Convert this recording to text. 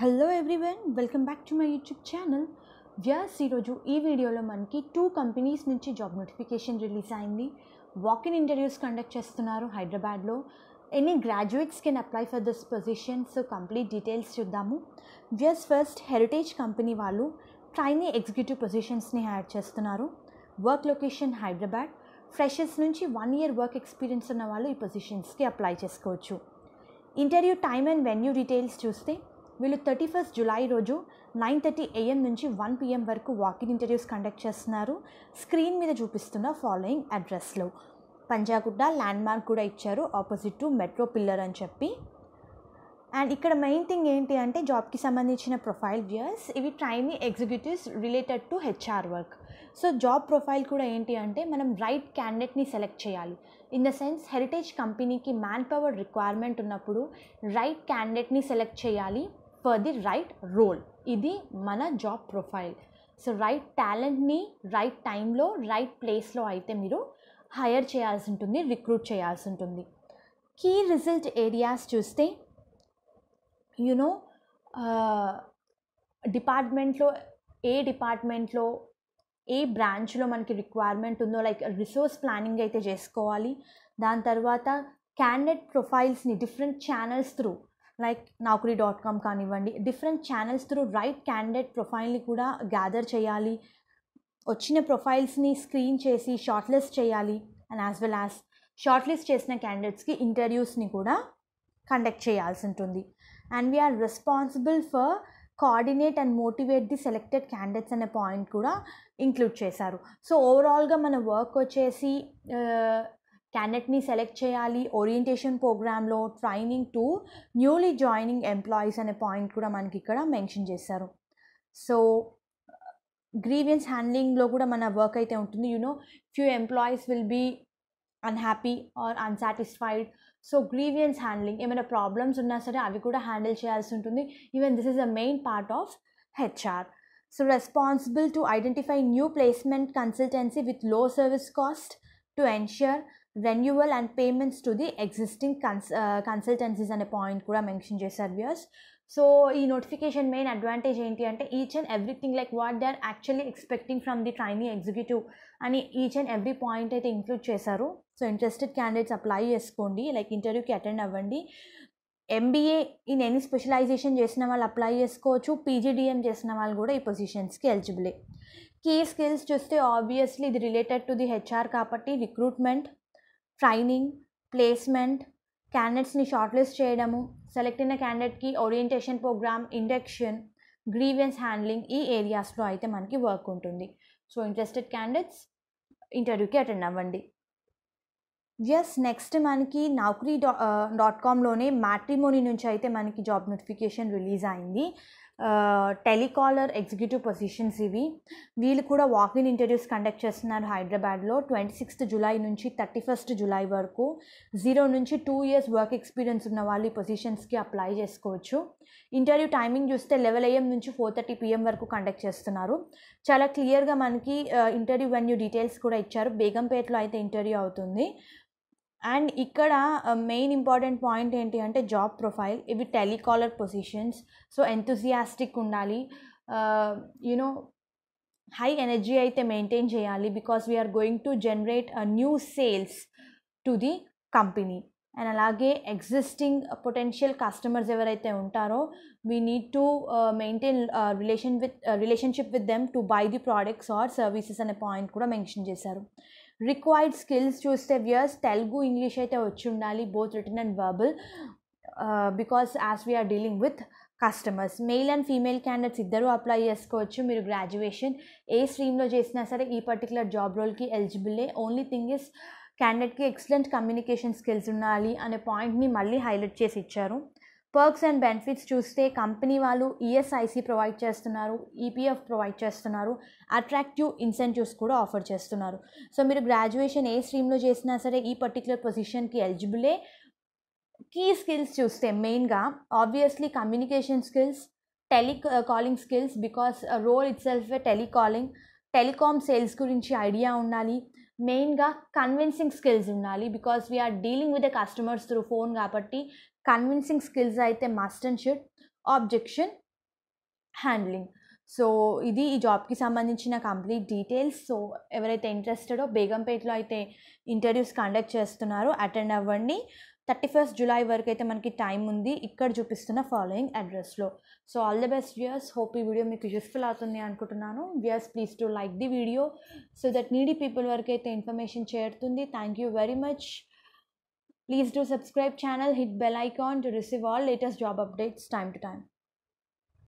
Hello everyone welcome back to my YouTube channel viewers ఈరోజు ఈ వీడియోలో మనకి టూ కంపెనీస్ నుంచి జాబ్ నోటిఫికేషన్ రిలీజ్ అయింది వాక్ ఇన్ ఇంటర్వ్యూస్ కండక్ట్ చేస్తున్నారు హైదరాబాద్లో any graduates can apply for this position so complete details చూద్దాము viewers first Heritage company వాళ్ళు ట్రైనీ ఎగ్జిక్యూటివ్ పొజిషన్స్ని హ్యాడ్ చేస్తున్నారు వర్క్ లొకేషన్ హైదరాబాద్ ఫ్రెషర్స్ నుంచి వన్ ఇయర్ వర్క్ ఎక్స్పీరియన్స్ ఉన్న వాళ్ళు ఈ పొజిషన్స్కి అప్లై చేసుకోవచ్చు interview time and venue details చూస్తే వీళ్ళు థర్టీ ఫస్ట్ జులై రోజు నైన్ థర్టీ ఏఎం నుంచి వన్ పిఎం వరకు వాకింగ్ ఇంటర్వ్యూస్ కండక్ట్ చేస్తున్నారు స్క్రీన్ మీద చూపిస్తున్న ఫాలోయింగ్ అడ్రస్లో పంజాగుడ్డ ల్యాండ్ మార్క్ కూడా ఇచ్చారు ఆపోజిట్ టు మెట్రో పిల్లర్ అని చెప్పి అండ్ ఇక్కడ మెయిన్ థింగ్ ఏంటి అంటే జాబ్కి సంబంధించిన ప్రొఫైల్ వ్యూయర్స్ ఇవి training executives related to HR work so job profile కూడా ఏంటి అంటే మనం రైట్ క్యాండిడేట్ని సెలెక్ట్ చేయాలి ఇన్ ద సెన్స్ హెరిటేజ్ కంపెనీకి మ్యాన్ పవర్ రిక్వైర్మెంట్ ఉన్నప్పుడు రైట్ క్యాండిడేట్ని సెలెక్ట్ చేయాలి ఫర్ ది రైట్ రోల్ ఇది మన జాబ్ ప్రొఫైల్ సో రైట్ టాలెంట్ని రైట్ టైంలో రైట్ ప్లేస్లో అయితే మీరు హైర్ చేయాల్సి ఉంటుంది రిక్రూట్ చేయాల్సి ఉంటుంది కీ రిజల్ట్ ఏరియాస్ చూస్తే యునో డిపార్ట్మెంట్లో ఏ డిపార్ట్మెంట్లో ఏ బ్రాంచ్లో మనకి రిక్వైర్మెంట్ ఉందో లైక్ రిసోర్స్ ప్లానింగ్ అయితే చేసుకోవాలి దాని తర్వాత క్యాండిడేట్ ప్రొఫైల్స్ని different channels through like Naukri dot com కానివ్వండి different channels through right candidate ప్రొఫైల్ని కూడా గ్యాదర్ చేయాలి వచ్చిన ప్రొఫైల్స్ని స్క్రీన్ చేసి షార్ట్ లిస్ట్ చేయాలి and as well as shortlist చేసిన క్యాండిడేట్స్కి ఇంటర్వ్యూస్ని కూడా కండక్ట్ చేయాల్సి ఉంటుంది and we're responsible for coordinate and motivate the selected candidates అనే పాయింట్ కూడా ఇంక్లూడ్ చేశారు సో ఓవరాల్గా మన వర్క్ వచ్చేసి క్యాండెట్ని సెలెక్ట్ చేయాలి ఓరియంటేషన్ ప్రోగ్రాంలో training to newly joining employees అనే పాయింట్ కూడా మనకి ఇక్కడ మెన్షన్ చేశారు సో గ్రీవియన్స్ హ్యాండ్లింగ్లో కూడా మన వర్క్ అయితే ఉంటుంది you know few employees will be unhappy or unsatisfied so grievance handling ఏమైనా ప్రాబ్లమ్స్ ఉన్నా సరే అవి కూడా హ్యాండిల్ చేయాల్సి ఉంటుంది even this is the main part of HR so responsible to identify new placement consultancy with low service cost to ensure renewal and payments to the existing cons consultancies అనే point కూడా mention చేశారు viewers so ఈ notification main advantage ఏంటి అంటే each and everything like what they are actually expecting from the trainee executive అని each and every point అయితే include చేశారు so interested candidates apply చేసుకోండి లైక్ ఇంటర్వ్యూకి అటెండ్ అవ్వండి ఎంబీఏ ఇన్ ఎనీ స్పెషలైజేషన్ చేసిన వాళ్ళు అప్లై చేసుకోవచ్చు పీజీడిఎం చేసిన వాళ్ళు కూడా ఈ పొజిషన్స్కి ఎలిజిబులే కీ స్కిల్స్ చూస్తే ఆబ్వియస్లీ ఇది రిలేటెడ్ టు ది హెచ్ఆర్ కాబట్టి రిక్రూట్మెంట్ ట్రైనింగ్ ప్లేస్మెంట్ క్యాండిడేట్స్ని షార్ట్ లిస్ట్ చేయడము సెలెక్ట్ అయిన క్యాండిడేట్కి orientation program induction grievance handling ఈ ఏరియాస్లో అయితే మనకి వర్క్ ఉంటుంది సో ఇంట్రెస్టెడ్ క్యాండిడేట్స్ ఇంటర్వ్యూకి అటెండ్ అవ్వండి ఎస్ నెక్స్ట్ మనకి నౌకరీ డా డాట్ కామ్లోనే మ్యాట్రిమోనీ నుంచి అయితే మనకి జాబ్ నోటిఫికేషన్ రిలీజ్ అయింది టెలికాలర్ ఎగ్జిక్యూటివ్ పొజిషన్స్ ఇవి వీళ్ళు కూడా వాకిన్ ఇంటర్వ్యూస్ కండక్ట్ చేస్తున్నారు హైదరాబాద్లో ట్వంటీ సిక్స్త్ జూలై నుంచి థర్టీ ఫస్ట్ జూలై వరకు జీరో నుంచి టూ ఇయర్స్ వర్క్ ఎక్స్పీరియన్స్ ఉన్న వాళ్ళు ఈ పొజిషన్స్కి అప్లై చేసుకోవచ్చు ఇంటర్వ్యూ టైమింగ్ చూస్తే లెవెల్ ఏఎం నుంచి ఫోర్ థర్టీ పిఎం వరకు కండక్ట్ చేస్తున్నారు చాలా క్లియర్గా మనకి ఇంటర్వ్యూ వెన్యూ డీటెయిల్స్ కూడా ఇచ్చారు బేగంపేటలో అయితే ఇంటర్వ్యూ అవుతుంది అండ్ ఇక్కడ మెయిన్ ఇంపార్టెంట్ పాయింట్ ఏంటి అంటే జాబ్ ప్రొఫైల్ ఇవి టెలికాలర్ పొజిషన్స్ సో ఎంతూజియాస్టిక్ ఉండాలి యునో హై ఎనర్జీ అయితే మెయింటైన్ చేయాలి because we're going to generate new sales to the company and అలాగే ఎగ్జిస్టింగ్ పొటెన్షియల్ కస్టమర్స్ ఎవరైతే ఉంటారో we need to maintain relation with relationship with them to buy the products or services అనే point కూడా mention చేశారు required skills చూస్తే viewers Telugu English అయితే వచ్చి ఉండాలి both written and verbal because as we are dealing with customers male and female candidates ఇద్దరూ apply చేసుకోవచ్చు మీరు గ్రాడ్యుయేషన్ ఏ స్ట్రీమ్లో చేసినా సరే ఈ పర్టికులర్ జాబ్ రోల్కి ఎలిజిబులే ఓన్లీ థింగ్ ఇస్ క్యాండిడేట్కి ఎక్సలెంట్ కమ్యూనికేషన్ స్కిల్స్ ఉండాలి అనే పాయింట్ని మళ్ళీ హైలైట్ చేసి ఇచ్చారు పర్క్స్ అండ్ బెనిఫిట్స్ చూస్తే కంపెనీ వాళ్ళు ఈఎస్ఐసి e ప్రొవైడ్ చేస్తున్నారు ఈపీఎఫ్ e ప్రొవైడ్ చేస్తున్నారు అట్రాక్టివ్ ఇన్సెంటివ్స్ కూడా ఆఫర్ చేస్తున్నారు సో మీరు గ్రాడ్యుయేషన్ ఏ స్ట్రీమ్లో చేసినా సరే ఈ పర్టిక్యులర్ పొజిషన్కి ఎలిజిబులే కీ స్కిల్స్ చూస్తే మెయిన్గా obviously communication skills telecalling skills because role itself telecalling telecom sales గురించి ఐడియా ఉండాలి మెయిన్గా కన్విన్సింగ్ స్కిల్స్ ఉండాలి because we're dealing with the customers through phone కాబట్టి కన్విన్సింగ్ స్కిల్స్ అయితే must and should objection handling so ఇది ఈ జాబ్కి సంబంధించిన కంప్లీట్ డీటెయిల్స్ సో ఎవరైతే ఇంట్రెస్టెడో బేగంపేట్లో అయితే ఇంటర్వ్యూస్ కండక్ట్ చేస్తున్నారో అటెండ్ అవ్వండి థర్టీ ఫస్ట్ జూలై వరకు అయితే మనకి టైం ఉంది ఇక్కడ చూపిస్తున్న ఫాలోయింగ్ అడ్రస్లో so all the best viewers hope ఈ వీడియో మీకు యూస్ఫుల్ అవుతుంది అనుకుంటున్నాను viewers please to like the video so that needy people వరకు అయితే ఇన్ఫర్మేషన్ చేరుతుంది thank you very much Please do subscribe channel, hit bell icon to receive all latest job updates time to time.